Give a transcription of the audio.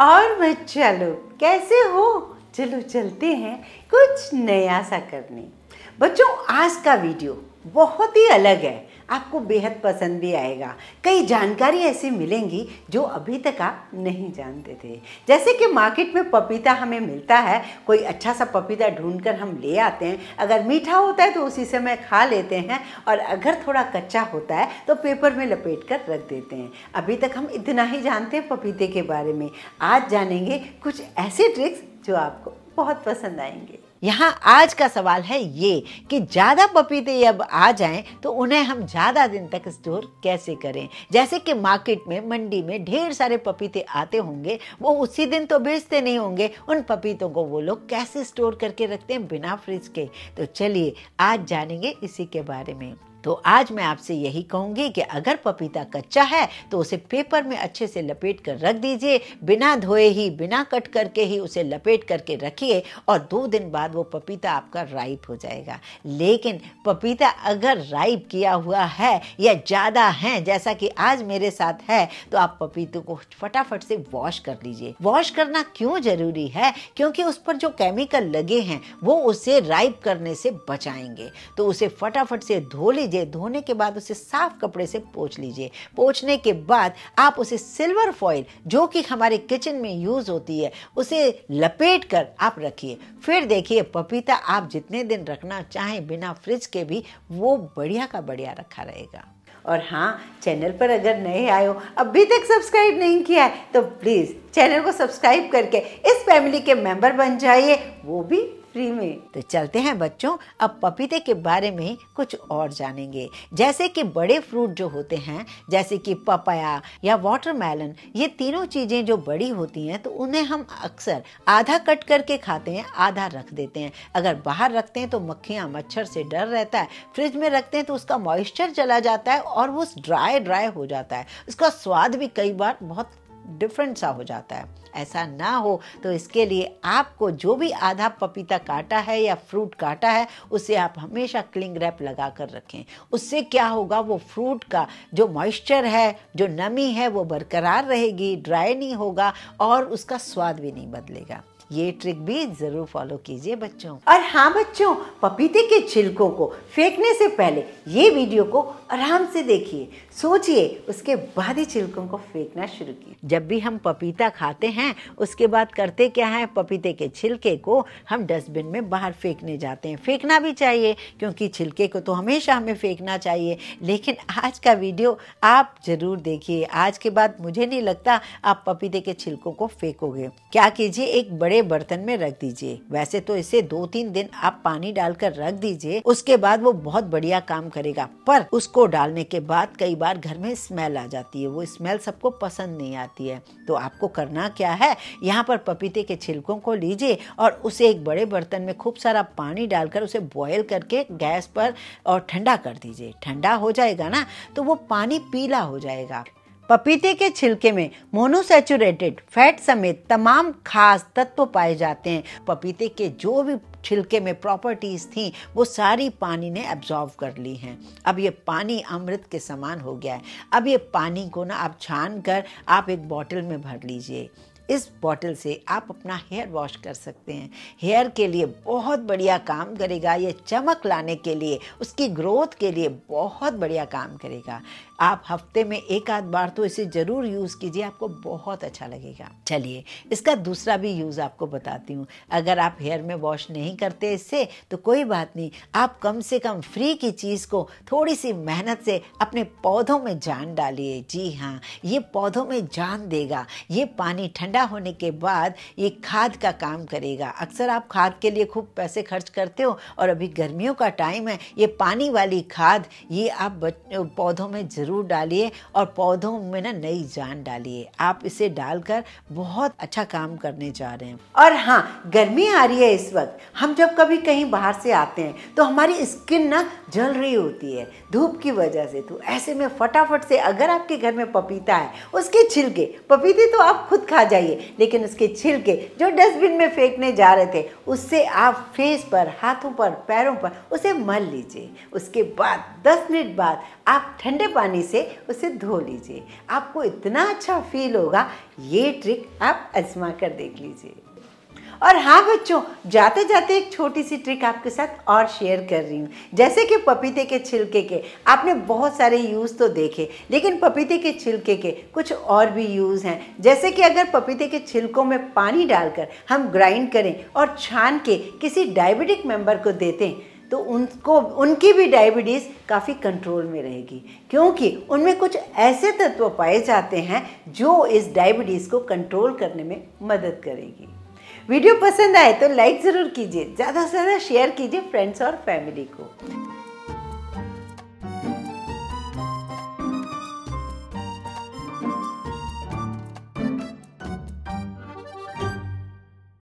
और बच्चा चलो कैसे हो चलो चलते हैं कुछ नया सा करने बच्चों आज का वीडियो बहुत ही अलग है आपको बेहद पसंद भी आएगा कई जानकारी ऐसी मिलेंगी जो अभी तक आप नहीं जानते थे जैसे कि मार्केट में पपीता हमें मिलता है कोई अच्छा सा पपीता ढूंढकर हम ले आते हैं अगर मीठा होता है तो उसी समय खा लेते हैं और अगर थोड़ा कच्चा होता है तो पेपर में लपेट कर रख देते हैं अभी तक हम इतना ही जानते हैं पपीते के बारे में आज जानेंगे कुछ ऐसे ट्रिक्स जो आपको बहुत पसंद आएंगे यहाँ आज का सवाल है ये कि ज़्यादा पपीते जब आ जाएं तो उन्हें हम ज़्यादा दिन तक स्टोर कैसे करें जैसे कि मार्केट में मंडी में ढेर सारे पपीते आते होंगे वो उसी दिन तो बेचते नहीं होंगे उन पपीतों को वो लोग कैसे स्टोर करके रखते हैं बिना फ्रिज के तो चलिए आज जानेंगे इसी के बारे में तो आज मैं आपसे यही कहूंगी कि अगर पपीता कच्चा है तो उसे पेपर में अच्छे से लपेट कर रख दीजिए बिना धोए ही बिना कट करके ही उसे लपेट करके रखिए और दो दिन बाद वो पपीता आपका राइप हो जाएगा लेकिन पपीता अगर राइप किया हुआ है या ज़्यादा है जैसा कि आज मेरे साथ है तो आप पपीते को फटाफट से वॉश कर लीजिए वॉश करना क्यों ज़रूरी है क्योंकि उस पर जो केमिकल लगे हैं वो उसे राइप करने से बचाएंगे तो उसे फटाफट से धो लीजिए लीजिए धोने के बाद उसे साफ कपड़े से पोछ लीजिए पोछने के बाद आप उसे सिल्वर फॉइल जो कि हमारे किचन में यूज़ होती है उसे लपेट कर आप रखिए फिर देखिए पपीता आप जितने दिन रखना चाहें बिना फ्रिज के भी वो बढ़िया का बढ़िया रखा रहेगा और हाँ चैनल पर अगर नए आए हो अभी तक सब्सक्राइब नहीं किया है तो प्लीज़ चैनल को सब्सक्राइब करके इस फैमिली के मेंबर बन जाइए वो भी फ्री में तो चलते हैं बच्चों अब पपीते के बारे में कुछ और जानेंगे जैसे कि बड़े फ्रूट जो होते हैं जैसे कि पपाया या वाटरमेलन ये तीनों चीज़ें जो बड़ी होती हैं तो उन्हें हम अक्सर आधा कट करके खाते हैं आधा रख देते हैं अगर बाहर रखते हैं तो मक्खियाँ मच्छर से डर रहता है फ्रिज में रखते हैं तो उसका मॉइस्चर चला जाता है और वो ड्राई ड्राई हो जाता है उसका स्वाद भी कई बार बहुत डिफरेंट सा हो जाता है ऐसा ना हो तो इसके लिए आपको जो भी आधा पपीता काटा है या फ्रूट काटा है उसे आप हमेशा क्लिंग रैप लगा कर रखें उससे क्या होगा वो फ्रूट का जो मॉइस्चर है जो नमी है वो बरकरार रहेगी ड्राई नहीं होगा और उसका स्वाद भी नहीं बदलेगा ये ट्रिक भी जरूर फॉलो कीजिए बच्चों और हाँ बच्चों पपीते के छिलकों को फेंकने से पहले ये वीडियो को आराम से देखिए सोचिए उसके बाद ही छिलकों को फेंकना शुरू कीजिए जब भी हम पपीता खाते हैं उसके बाद करते क्या है पपीते के छिलके को हम डस्टबिन में बाहर फेंकने जाते हैं फेंकना भी चाहिए क्योंकि छिलके को तो हमेशा हमें फेंकना चाहिए लेकिन आज का वीडियो आप ज़रूर देखिए आज के बाद मुझे नहीं लगता आप पपीते के छिलकों को फेंकोगे क्या कीजिए एक बड़े बर्तन में रख दीजिए वैसे तो इसे दो तीन दिन आप पानी डालकर रख दीजिए उसके बाद वो बहुत बढ़िया काम करेगा पर उसको उसको डालने के बाद कई बार घर में स्मेल आ जाती है वो स्मेल सबको पसंद नहीं आती है तो आपको करना क्या है यहाँ पर पपीते के छिलकों को लीजिए और उसे एक बड़े बर्तन में खूब सारा पानी डालकर उसे बॉयल करके गैस पर और ठंडा कर दीजिए ठंडा हो जाएगा ना तो वो पानी पीला हो जाएगा पपीते के छिलके में मोनोसेचुरेटेड फैट समेत तमाम खास तत्व पाए जाते हैं पपीते के जो भी छिलके में प्रॉपर्टीज़ थी वो सारी पानी ने एब्जॉर्व कर ली हैं अब ये पानी अमृत के समान हो गया है अब ये पानी को ना आप छान कर आप एक बॉटल में भर लीजिए इस बॉटल से आप अपना हेयर वॉश कर सकते हैं हेयर के लिए बहुत बढ़िया काम करेगा ये चमक लाने के लिए उसकी ग्रोथ के लिए बहुत बढ़िया काम करेगा आप हफ्ते में एक आध बार तो इसे ज़रूर यूज़ कीजिए आपको बहुत अच्छा लगेगा चलिए इसका दूसरा भी यूज़ आपको बताती हूँ अगर आप हेयर में वॉश नहीं करते इससे तो कोई बात नहीं आप कम से कम फ्री की चीज़ को थोड़ी सी मेहनत से अपने पौधों में जान डालिए जी हाँ ये पौधों में जान देगा ये पानी ठंडा ठंडा होने के बाद ये खाद का काम करेगा अक्सर आप खाद के लिए खूब पैसे खर्च करते हो और अभी गर्मियों का टाइम है ये पानी वाली खाद ये आप पौधों में ज़रूर डालिए और पौधों में ना नई जान डालिए आप इसे डालकर बहुत अच्छा काम करने जा रहे हैं और हाँ गर्मी आ रही है इस वक्त हम जब कभी कहीं बाहर से आते हैं तो हमारी स्किन ना जल रही होती है धूप की वजह से तो ऐसे में फटाफट से अगर आपके घर में पपीता है उसके छिलके पपीते तो आप खुद खा जाइए चाहिए लेकिन उसके छिलके जो डस्टबिन में फेंकने जा रहे थे उससे आप फेस पर हाथों पर पैरों पर उसे मल लीजिए उसके बाद 10 मिनट बाद आप ठंडे पानी से उसे धो लीजिए आपको इतना अच्छा फील होगा ये ट्रिक आप आजमा कर देख लीजिए और हाँ बच्चों जाते जाते एक छोटी सी ट्रिक आपके साथ और शेयर कर रही हूँ जैसे कि पपीते के छिलके के आपने बहुत सारे यूज़ तो देखे लेकिन पपीते के छिलके के कुछ और भी यूज़ हैं जैसे कि अगर पपीते के छिलकों में पानी डालकर हम ग्राइंड करें और छान के किसी डायबिटिक मेंबर को देते हैं तो उनको उनकी भी डायबिटीज़ काफ़ी कंट्रोल में रहेगी क्योंकि उनमें कुछ ऐसे तत्व पाए जाते हैं जो इस डायबिटीज़ को कंट्रोल करने में मदद करेगी वीडियो पसंद आए तो लाइक ज़रूर कीजिए ज़्यादा से ज़्यादा शेयर कीजिए फ्रेंड्स और फैमिली को